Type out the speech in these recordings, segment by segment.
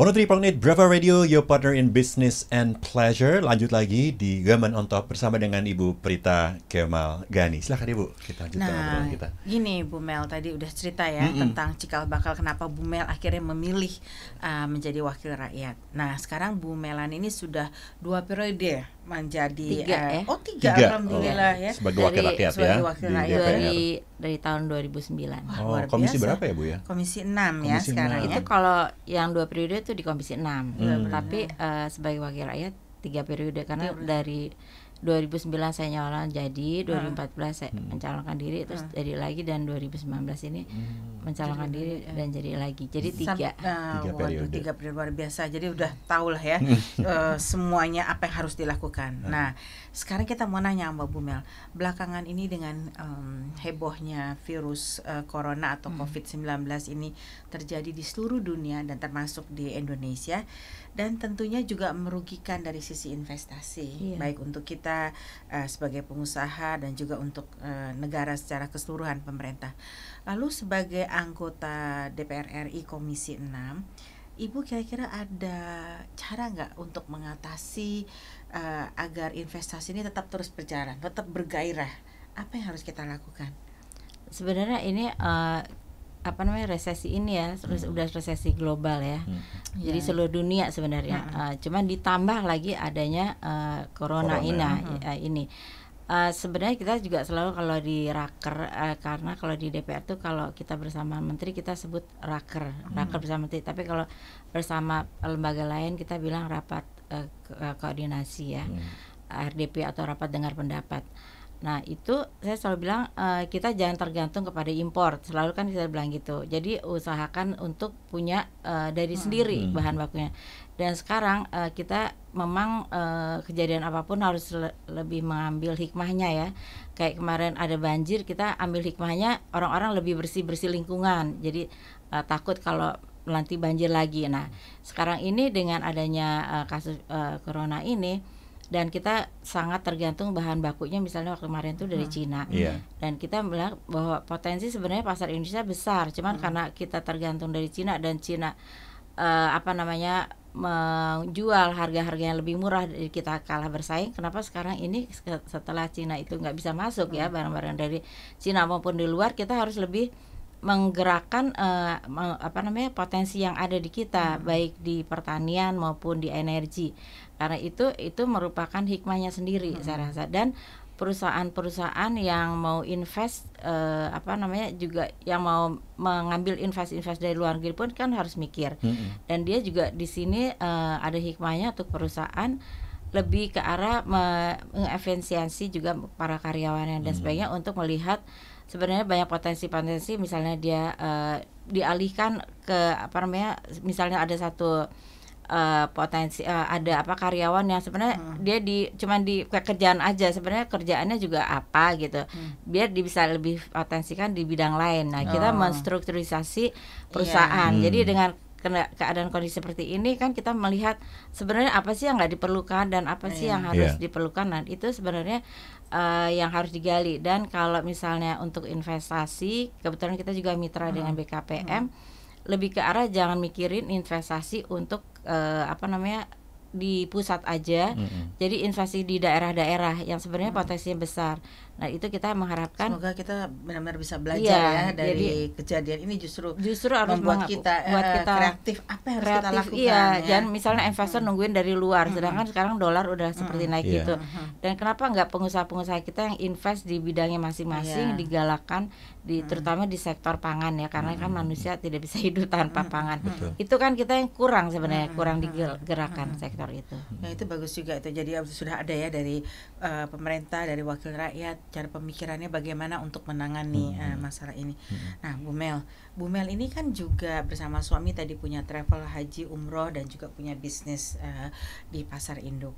103.8 Brava Radio, your partner in business and pleasure. Lanjut lagi di Gaman on Top bersama dengan Ibu Prita Kemal Gani. Silahkan Ibu, kita lanjutkan nah, kita. kita. Gini Bu Mel, tadi udah cerita ya mm -mm. tentang cikal bakal kenapa Bu Mel akhirnya memilih uh, menjadi wakil rakyat. Nah sekarang Bu Melan ini sudah dua periode menjadi tiga, uh, eh. Ya? oh tiga, tiga. alhamdulillah oh, ya sebagai wakil dari, rakyat ya wakil di rakyat dari dari tahun 2009 oh, Luar komisi berapa ya bu ya komisi 6 ya, komisi ya sekarang 6. itu kalau yang dua periode itu di komisi 6 hmm. tapi uh, sebagai wakil rakyat tiga periode karena tiga. dari 2009 saya nyalon jadi 2014 hmm. saya hmm. mencalonkan diri terus hmm. jadi lagi dan 2019 ini hmm. mencalonkan jadi, diri ya. dan jadi lagi jadi tiga eh, tiga periode waduh, tiga periode luar biasa jadi udah hmm. tau lah ya uh, semuanya apa yang harus dilakukan hmm. nah sekarang kita mau nanya mbak Bumel belakangan ini dengan um, hebohnya virus uh, corona atau hmm. covid 19 ini terjadi di seluruh dunia dan termasuk di Indonesia dan tentunya juga merugikan dari sisi investasi iya. baik untuk kita kita uh, sebagai pengusaha dan juga untuk uh, negara secara keseluruhan pemerintah. Lalu sebagai anggota DPR RI Komisi 6 Ibu kira-kira ada cara nggak untuk mengatasi uh, agar investasi ini tetap terus berjalan, tetap bergairah? Apa yang harus kita lakukan? Sebenarnya ini uh, apa namanya resesi ini ya terus hmm. udah resesi global ya hmm. jadi yeah. seluruh dunia sebenarnya hmm. uh, cuman ditambah lagi adanya uh, corona, corona. Ina, hmm. uh, ini uh, sebenarnya kita juga selalu kalau di raker uh, karena kalau di DPR tuh kalau kita bersama menteri kita sebut raker hmm. raker bersama menteri tapi kalau bersama lembaga lain kita bilang rapat uh, koordinasi ya hmm. RDP atau rapat dengar pendapat Nah itu saya selalu bilang uh, kita jangan tergantung kepada impor. Selalu kan kita bilang gitu. Jadi usahakan untuk punya uh, dari hmm. sendiri hmm. bahan bakunya. Dan sekarang uh, kita memang uh, kejadian apapun harus le lebih mengambil hikmahnya ya. Kayak kemarin ada banjir kita ambil hikmahnya orang-orang lebih bersih bersih lingkungan. Jadi uh, takut kalau nanti banjir lagi. Nah sekarang ini dengan adanya uh, kasus uh, corona ini dan kita sangat tergantung bahan bakunya misalnya waktu kemarin tuh dari hmm. Cina yeah. dan kita bilang bahwa potensi sebenarnya pasar Indonesia besar cuman hmm. karena kita tergantung dari Cina dan Cina uh, apa namanya menjual harga-harga yang lebih murah kita kalah bersaing kenapa sekarang ini setelah Cina itu nggak bisa masuk ya hmm. barang-barang dari Cina maupun di luar kita harus lebih menggerakkan uh, apa namanya potensi yang ada di kita hmm. baik di pertanian maupun di energi karena itu itu merupakan hikmahnya sendiri hmm. saya rasa dan perusahaan-perusahaan yang mau invest uh, apa namanya juga yang mau mengambil invest-invest dari luar negeri pun kan harus mikir hmm. dan dia juga di sini uh, ada hikmahnya untuk perusahaan lebih ke arah mengefisiensi juga para karyawannya dan hmm. sebagainya untuk melihat sebenarnya banyak potensi-potensi misalnya dia uh, dialihkan ke apa namanya misalnya ada satu uh, potensi uh, ada apa karyawan yang sebenarnya hmm. dia di cuman di kerjaan aja sebenarnya kerjaannya juga apa gitu hmm. biar dia bisa lebih potensikan di bidang lain nah kita oh. menstrukturisasi iya. perusahaan yeah. hmm. jadi dengan kena keadaan kondisi seperti ini kan kita melihat sebenarnya apa sih yang nggak diperlukan dan apa sih yang iya. harus yeah. diperlukan dan itu sebenarnya uh, yang harus digali dan kalau misalnya untuk investasi kebetulan kita juga mitra hmm. dengan BKPM hmm. lebih ke arah jangan mikirin investasi untuk uh, apa namanya di pusat aja mm -hmm. jadi investasi di daerah-daerah yang sebenarnya mm -hmm. potensinya besar Nah itu kita mengharapkan semoga kita benar-benar bisa belajar iya, ya, ya dari jadi, kejadian ini justru justru harus membuat kita, eh, buat kita kreatif apa yang kreatif, harus kita iya. lakukan iya, ya. Jangan misalnya investor hmm. nungguin dari luar, hmm. sedangkan sekarang dolar udah hmm. seperti naik yeah. gitu. Dan kenapa nggak pengusaha-pengusaha kita yang invest di bidangnya masing-masing yeah. digalakan, di terutama di sektor pangan ya karena kan manusia tidak bisa hidup tanpa hmm. pangan. Betul. Itu kan kita yang kurang sebenarnya kurang digerakkan sektor itu. Nah itu bagus juga itu jadi sudah ada ya dari uh, pemerintah dari wakil rakyat cara pemikirannya bagaimana untuk menangani hmm. uh, masalah ini. Hmm. Nah, Bu Mel, Bu Mel ini kan juga bersama suami tadi punya travel haji umroh dan juga punya bisnis uh, di pasar induk.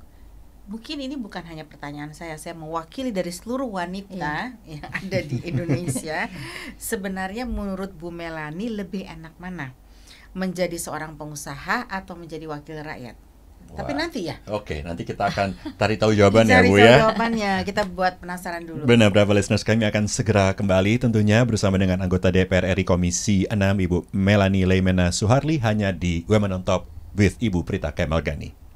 Mungkin ini bukan hanya pertanyaan saya, saya mewakili dari seluruh wanita yeah. yang ada di Indonesia. Sebenarnya menurut Bu Melani lebih enak mana? Menjadi seorang pengusaha atau menjadi wakil rakyat? Tapi nanti ya. Oke, nanti kita akan cari tahu jawabannya, ya, Bu ya. jawabannya, kita buat penasaran dulu. Benar, berapa listeners kami akan segera kembali tentunya bersama dengan anggota DPR RI Komisi 6 Ibu Melani Leimena Suharli hanya di Women on Top with Ibu Prita Kemalgani.